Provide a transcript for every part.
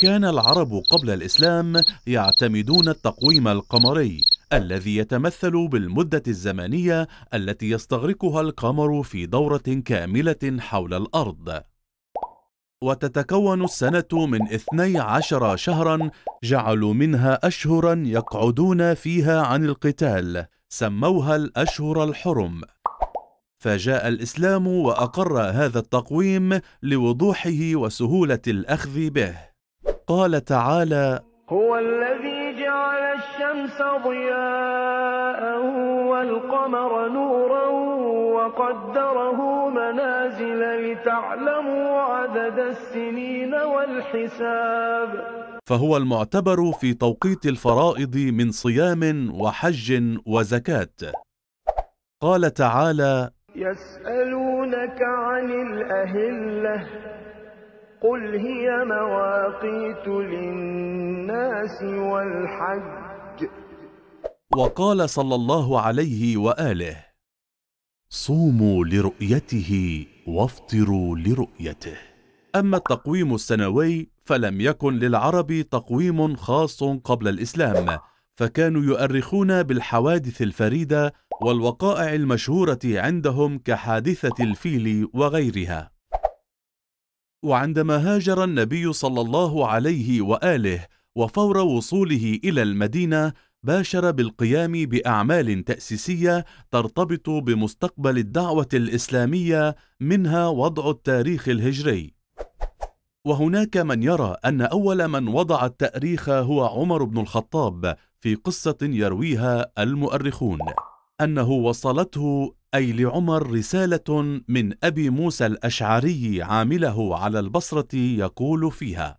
كان العرب قبل الإسلام يعتمدون التقويم القمري الذي يتمثل بالمدة الزمنية التي يستغرقها القمر في دورة كاملة حول الأرض وتتكون السنة من 12 شهرا جعلوا منها أشهرا يقعدون فيها عن القتال سموها الأشهر الحرم فجاء الإسلام وأقر هذا التقويم لوضوحه وسهولة الأخذ به قال تعالى هو الذي جعل الشمس ضياء والقمر نورا وقدره منازل لتعلموا عدد السنين والحساب فهو المعتبر في توقيت الفرائض من صيام وحج وزكاة قال تعالى يسألونك عن الأهلة قل هي مواقيت للناس والحج وقال صلى الله عليه وآله صوموا لرؤيته وافطروا لرؤيته أما التقويم السنوي فلم يكن للعرب تقويم خاص قبل الإسلام فكانوا يؤرخون بالحوادث الفريدة والوقائع المشهورة عندهم كحادثة الفيل وغيرها وعندما هاجر النبي صلى الله عليه وآله وفور وصوله إلى المدينة باشر بالقيام بأعمال تأسيسية ترتبط بمستقبل الدعوة الإسلامية منها وضع التاريخ الهجري وهناك من يرى أن أول من وضع التأريخ هو عمر بن الخطاب في قصة يرويها المؤرخون أنه وصلته أي لعمر رسالة من أبي موسى الأشعري عامله على البصرة يقول فيها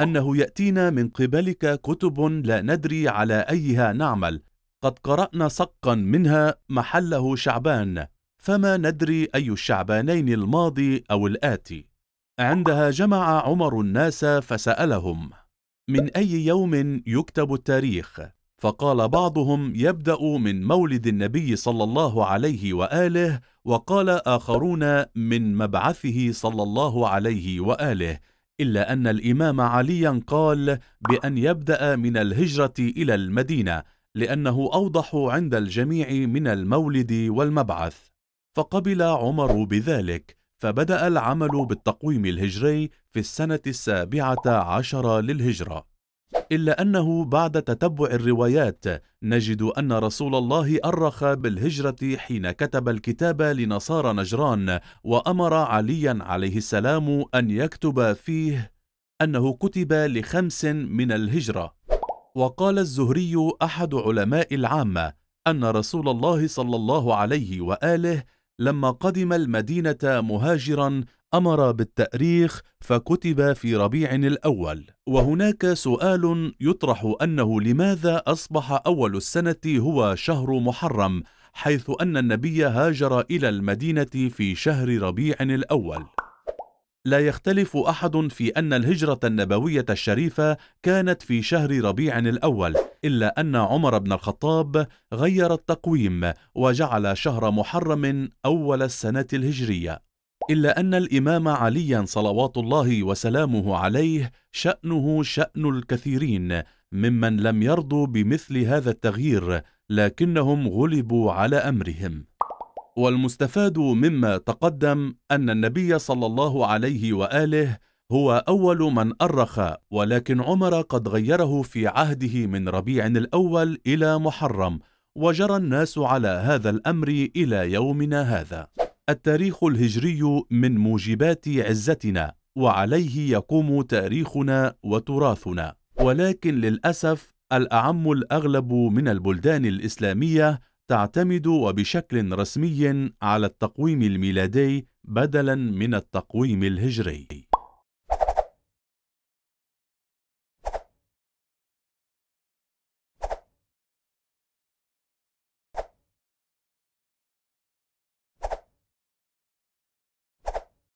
أنه يأتينا من قبلك كتب لا ندري على أيها نعمل قد قرأنا سقا منها محله شعبان فما ندري أي الشعبانين الماضي أو الآتي عندها جمع عمر الناس فسألهم من أي يوم يكتب التاريخ فقال بعضهم يبدأ من مولد النبي صلى الله عليه وآله وقال آخرون من مبعثه صلى الله عليه وآله إلا أن الإمام عليا قال بأن يبدأ من الهجرة إلى المدينة لأنه أوضح عند الجميع من المولد والمبعث فقبل عمر بذلك فبدأ العمل بالتقويم الهجري في السنة السابعة عشر للهجرة إلا أنه بعد تتبع الروايات نجد أن رسول الله أرخ بالهجرة حين كتب الكتاب لنصارى نجران وأمر عليا عليه السلام أن يكتب فيه أنه كتب لخمس من الهجرة وقال الزهري أحد علماء العامة أن رسول الله صلى الله عليه وآله لما قدم المدينة مهاجرا أمر بالتأريخ فكتب في ربيع الأول وهناك سؤال يطرح أنه لماذا أصبح أول السنة هو شهر محرم حيث أن النبي هاجر إلى المدينة في شهر ربيع الأول لا يختلف أحد في أن الهجرة النبوية الشريفة كانت في شهر ربيع الأول إلا أن عمر بن الخطاب غير التقويم وجعل شهر محرم أول السنة الهجرية إلا أن الإمام عليا صلوات الله وسلامه عليه شأنه شأن الكثيرين ممن لم يرضوا بمثل هذا التغيير لكنهم غلبوا على أمرهم والمستفاد مما تقدم أن النبي صلى الله عليه وآله هو أول من أرخ ولكن عمر قد غيره في عهده من ربيع الأول إلى محرم وجرى الناس على هذا الأمر إلى يومنا هذا التاريخ الهجري من موجبات عزتنا وعليه يقوم تاريخنا وتراثنا ولكن للأسف الأعم الأغلب من البلدان الإسلامية تعتمد وبشكل رسمي على التقويم الميلادي بدلا من التقويم الهجري